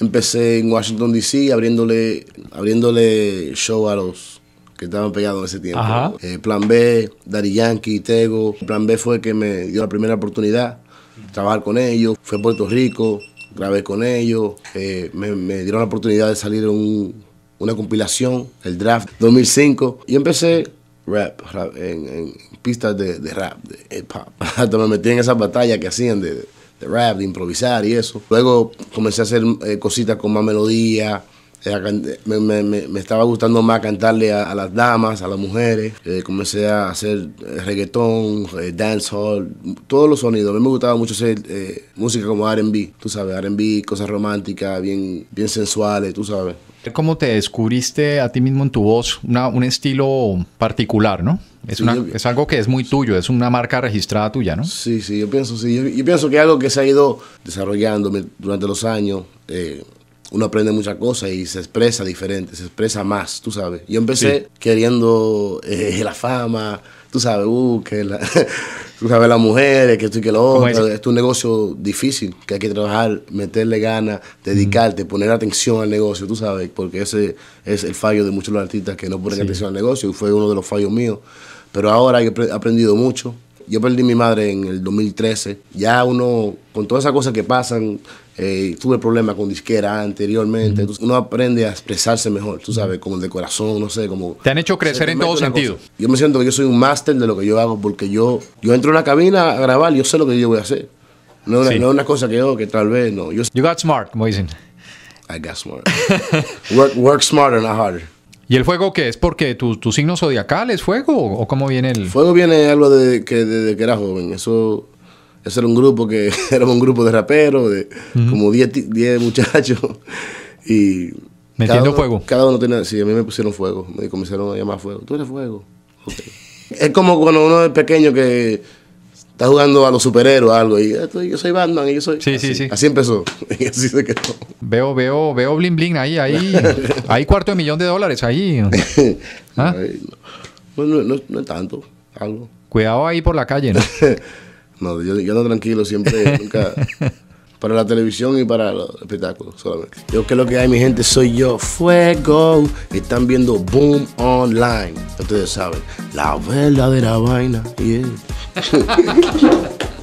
empecé en Washington DC abriéndole, abriéndole show a los que estaban pegados en ese tiempo. Eh, plan B, Daddy Yankee, Tego. Plan B fue que me dio la primera oportunidad de trabajar con ellos. Fue a Puerto Rico, grabé con ellos. Eh, me, dieron la oportunidad de salir en una compilación, el draft 2005. Y empecé rap, en, pistas de, de rap, de hip hop. Hasta me metí en esas batallas que hacían de de este, rap, de improvisar y eso. Luego comencé a hacer eh, cositas con más melodía. Eh, eh, me, estaba gustando más cantarle a, las damas, a las mujeres. Eh, comencé a hacer reggaetón, dancehall, todos los sonidos. A mí me gustaba mucho hacer música como RB, tú sabes, RB, cosas románticas, bien, bien sensuales, tú sabes. ¿Cómo te descubriste a ti mismo en tu voz? un estilo particular, ¿no? Es, una, es algo que es muy tuyo, es una marca registrada tuya, ¿no? Sí, sí, yo pienso, sí. Yo, pienso que algo que se ha ido desarrollando durante los años. Eh, uno aprende muchas cosas y se expresa diferente, se expresa más, tú sabes. Yo empecé queriendo eh, la fama, tú sabes, uh, que tú sabes, las mujeres, que esto y que lo otro. Es? un negocio difícil, que hay que trabajar, meterle ganas, dedicarte, poner atención al negocio, tú sabes, porque ese es el fallo de muchos los artistas que no ponen atención al negocio y fue uno de los fallos míos. Pero ahora he aprendido mucho, yo perdí mi madre en el 2013. Ya uno, con todas esas cosas que pasan, eh, tuve problemas con disquera anteriormente. Entonces uno aprende a expresarse mejor, tú sabes, como de corazón, no sé, como... Te han hecho crecer en todo sentido. Yo me siento que yo soy un máster de lo que yo hago porque yo, yo entro a la cabina a grabar yo sé lo que yo voy a hacer. No es una, cosa que oh, que tal vez no. you got smart, como I got smart. work, work smarter, not harder. ¿Y el fuego qué es? ¿Porque tu, signo zodiacal es fuego o cómo viene el...? Fuego viene algo de que desde que era joven. Eso, era un grupo que... éramos un grupo de raperos, de como 10 muchachos. Y... Metiendo fuego. Cada uno tenía... Sí, a mí me pusieron fuego. Me comenzaron a llamar fuego. Tú eres fuego. es como cuando uno es pequeño que está jugando a los superhéroes o algo. Y yo soy Batman y yo soy. Sí, así, sí, sí. Así empezó. Y así se quedó. Veo, veo, veo Bling Bling ahí, ahí. cuarto de millón de dólares, ahí. ¿Ah? No, no, es tanto, algo. Cuidado ahí por la calle, ¿no? no, yo, yo no tranquilo, siempre, nunca para la televisión y para los espectáculos solamente. Yo que lo que hay, mi gente, soy yo, Fuego. Están viendo Boom Online. Ustedes saben, la verdadera vaina. Yeah.